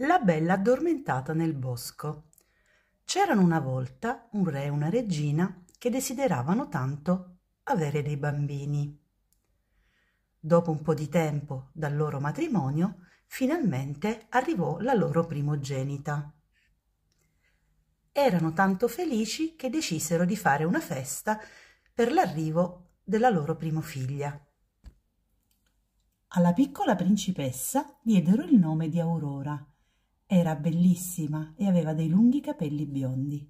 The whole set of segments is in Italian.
La bella addormentata nel bosco. C'erano una volta un re e una regina che desideravano tanto avere dei bambini. Dopo un po' di tempo dal loro matrimonio, finalmente arrivò la loro primogenita. Erano tanto felici che decisero di fare una festa per l'arrivo della loro prima figlia. Alla piccola principessa diedero il nome di Aurora era bellissima e aveva dei lunghi capelli biondi.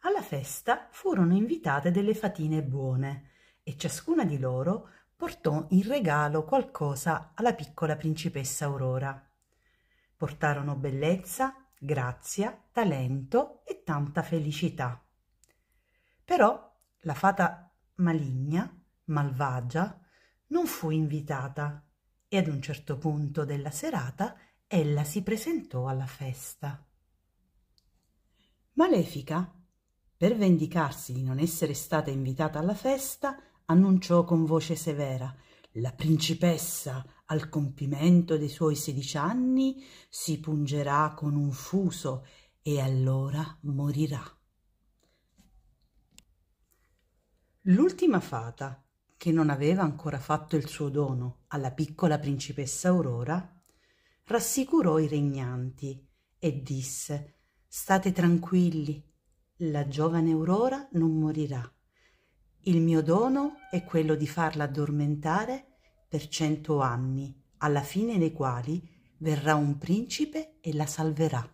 Alla festa furono invitate delle fatine buone e ciascuna di loro portò in regalo qualcosa alla piccola principessa Aurora. Portarono bellezza, grazia, talento e tanta felicità. Però la fata maligna, malvagia, non fu invitata e ad un certo punto della serata ella si presentò alla festa. Malefica, per vendicarsi di non essere stata invitata alla festa, annunciò con voce severa la principessa al compimento dei suoi sedici anni si pungerà con un fuso e allora morirà. L'ultima fata, che non aveva ancora fatto il suo dono alla piccola principessa Aurora, rassicurò i regnanti e disse state tranquilli la giovane aurora non morirà il mio dono è quello di farla addormentare per cento anni alla fine dei quali verrà un principe e la salverà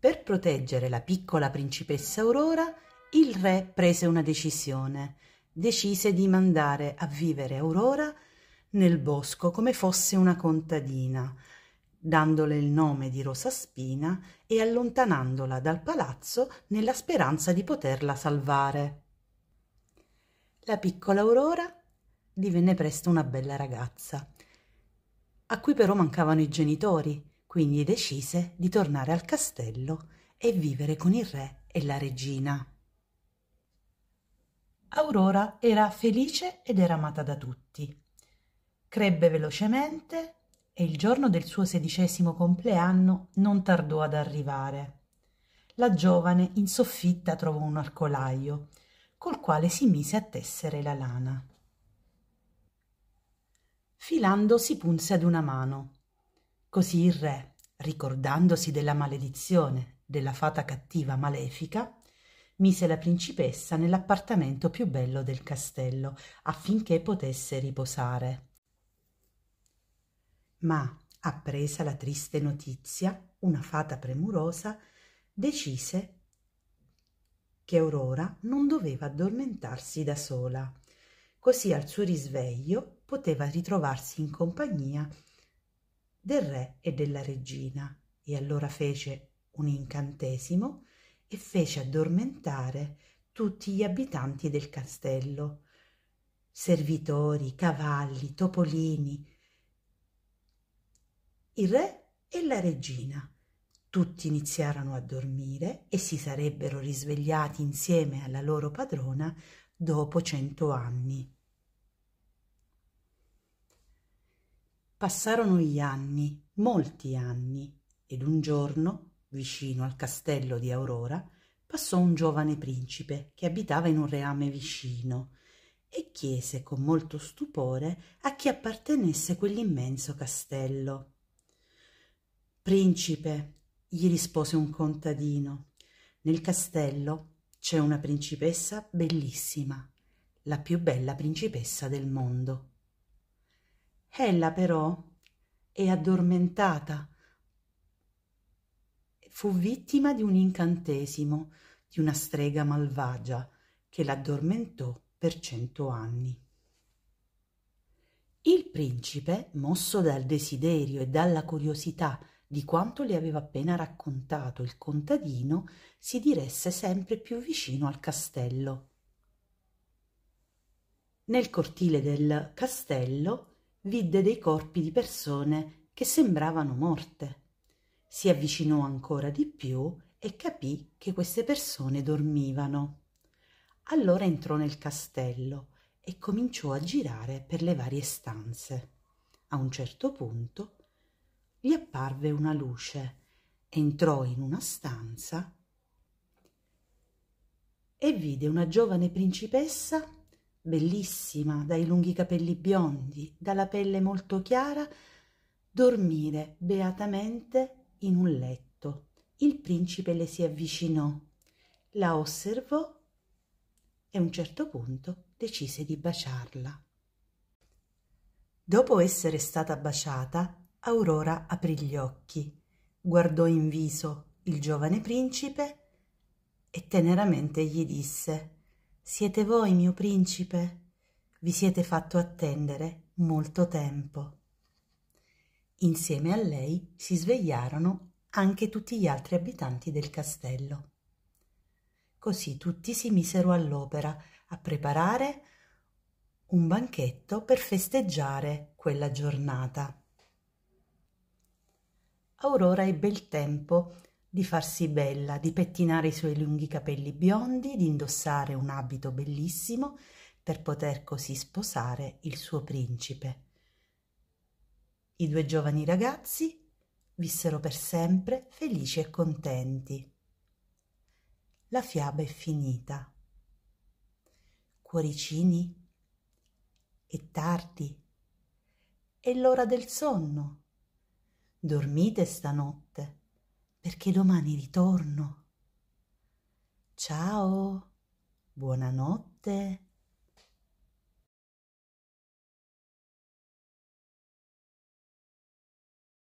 per proteggere la piccola principessa aurora il re prese una decisione decise di mandare a vivere aurora nel bosco come fosse una contadina, dandole il nome di Rosa Spina e allontanandola dal palazzo nella speranza di poterla salvare. La piccola Aurora divenne presto una bella ragazza, a cui però mancavano i genitori, quindi decise di tornare al castello e vivere con il re e la regina. Aurora era felice ed era amata da tutti. Crebbe velocemente e il giorno del suo sedicesimo compleanno non tardò ad arrivare. La giovane in soffitta trovò un arcolaio, col quale si mise a tessere la lana. Filando si punse ad una mano. Così il re, ricordandosi della maledizione della fata cattiva malefica, mise la principessa nell'appartamento più bello del castello affinché potesse riposare ma appresa la triste notizia, una fata premurosa decise che Aurora non doveva addormentarsi da sola, così al suo risveglio poteva ritrovarsi in compagnia del re e della regina, e allora fece un incantesimo e fece addormentare tutti gli abitanti del castello, servitori, cavalli, topolini, il re e la regina. Tutti iniziarono a dormire e si sarebbero risvegliati insieme alla loro padrona dopo cento anni. Passarono gli anni, molti anni, ed un giorno, vicino al castello di Aurora, passò un giovane principe che abitava in un reame vicino e chiese con molto stupore a chi appartenesse quell'immenso castello. Principe, gli rispose un contadino, nel castello c'è una principessa bellissima, la più bella principessa del mondo. Ella però è addormentata. Fu vittima di un incantesimo di una strega malvagia che l'addormentò per cento anni. Il principe, mosso dal desiderio e dalla curiosità di quanto le aveva appena raccontato il contadino, si diresse sempre più vicino al castello. Nel cortile del castello vide dei corpi di persone che sembravano morte. Si avvicinò ancora di più e capì che queste persone dormivano. Allora entrò nel castello e cominciò a girare per le varie stanze. A un certo punto gli apparve una luce, entrò in una stanza e vide una giovane principessa bellissima, dai lunghi capelli biondi, dalla pelle molto chiara, dormire beatamente in un letto. Il principe le si avvicinò, la osservò e a un certo punto decise di baciarla. Dopo essere stata baciata, Aurora aprì gli occhi, guardò in viso il giovane principe e teneramente gli disse Siete voi, mio principe? Vi siete fatto attendere molto tempo. Insieme a lei si svegliarono anche tutti gli altri abitanti del castello. Così tutti si misero all'opera a preparare un banchetto per festeggiare quella giornata. Aurora ebbe il tempo di farsi bella, di pettinare i suoi lunghi capelli biondi, di indossare un abito bellissimo per poter così sposare il suo principe. I due giovani ragazzi vissero per sempre felici e contenti. La fiaba è finita. Cuoricini, è tardi, è l'ora del sonno dormite stanotte, perché domani ritorno. Ciao, buonanotte.